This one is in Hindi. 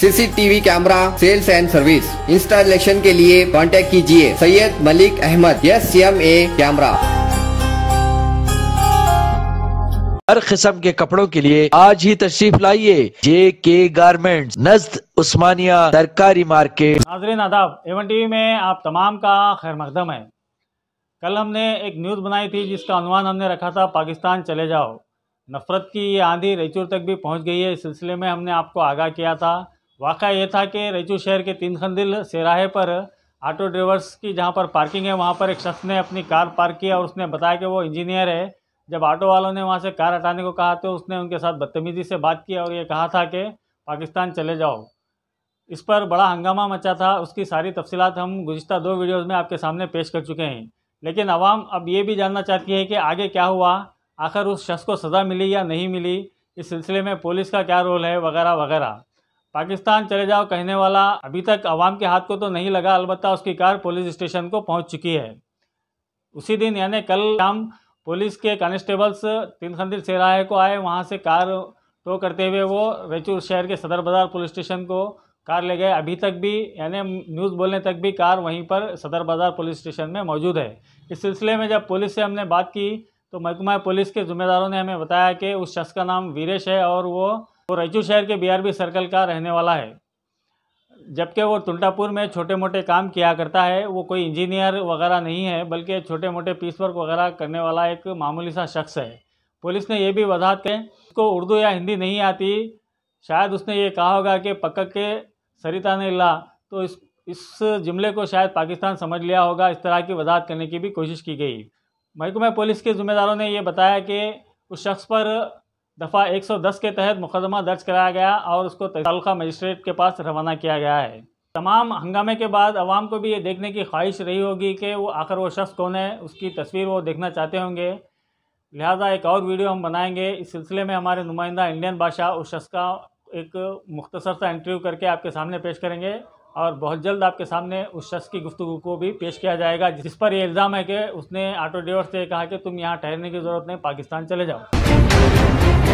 CCTV camera sales and service installation के लिए कांटेक्ट कीजिए Syed Malik Ahmed S M A camera हर किस्म के कपड़ों के लिए आज ही तशरीफ लाइए जे के गारमेंट नज्द उस्मानिया सरकारी मार्केट नाजरीन आदाब एवन टीवी में आप तमाम का खैर मकदम है कल हमने एक न्यूज़ बनाई थी जिसका अनुमान हमने रखा था पाकिस्तान चले जाओ नफरत की ये आंधी रईचूर तक भी पहुंच गई है इस सिलसिले में हमने आपको आगाह किया था वाक़ा ये था कि रेचू शहर के तीन खंदिल सिराहे पर ऑटो ड्राइवर्स की जहाँ पर पार्किंग है वहाँ पर एक शख्स ने अपनी कार पार्क की और उसने बताया कि वो इंजीनियर है जब ऑटो वालों ने वहाँ से कार हटाने को कहा तो उसने उनके साथ बदतमीज़ी से बात की और ये कहा था कि पाकिस्तान चले जाओ इस पर बड़ा हंगामा मचा था उसकी सारी तफसीत हम गुज्त दो वीडियोज़ में आपके सामने पेश कर चुके हैं लेकिन आवाम अब ये भी जानना चाहती है कि आगे क्या हुआ आखिर उस शख्स को सज़ा मिली या नहीं मिली इस सिलसिले में पुलिस का क्या रोल है वगैरह वगैरह पाकिस्तान चले जाओ कहने वाला अभी तक अवाम के हाथ को तो नहीं लगा अलबत्ता उसकी कार पुलिस स्टेशन को पहुंच चुकी है उसी दिन यानी कल शाम पुलिस के कांस्टेबल्स तिलखंदिर सेराहे को आए वहां से कार टो तो करते हुए वो रेचूर शहर के सदर बाज़ार पुलिस स्टेशन को कार ले गए अभी तक भी यानी न्यूज़ बोलने तक भी कार वहीं पर सदर बाज़ार पुलिस स्टेशन में मौजूद है इस सिलसिले में जब पुलिस से हमने बात की तो महकमा पुलिस के ज़िम्मेदारों ने हमें बताया कि उस शख्स का नाम वीरेश है और वो वो रईचू शहर के बीआरबी सर्कल का रहने वाला है जबकि वो तुलटापुर में छोटे मोटे काम किया करता है वो कोई इंजीनियर वगैरह नहीं है बल्कि छोटे मोटे पीस वर्क वगैरह करने वाला एक मामूली सा शख्स है पुलिस ने यह भी वजहत करें उसको उर्दू या हिंदी नहीं आती शायद उसने ये कहा होगा कि पक्क के सरिता ने ला तो इस इस जुमले को शायद पाकिस्तान समझ लिया होगा इस तरह की वजाहत करने की भी कोशिश की गई महकमा पुलिस के ज़िम्मेदारों ने यह बताया कि उस शख्स पर दफ़ा 110 के तहत मुकदमा दर्ज कराया गया और उसको तालुका मजिस्ट्रेट के पास रवाना किया गया है तमाम हंगामे के बाद आवाम को भी ये देखने की ख्वाहिश रही होगी कि वो आखिर वो शख्स कौन है उसकी तस्वीर वो देखना चाहते होंगे लिहाजा एक और वीडियो हम बनाएंगे इस सिलसिले में हमारे नुमाइंदा इंडियन बादशाह उस शख्स का एक मुख्तसर सा इंटरव्यू करके आपके सामने पेश करेंगे और बहुत जल्द आपके सामने उस शख्स की गुफ्तु को भी पेश किया जाएगा जिस पर यह इल्ज़ाम है कि उसने ऑटो ड्राइवर से कहा कि तुम यहाँ ठहरने की ज़रूरत नहीं पाकिस्तान चले जाओ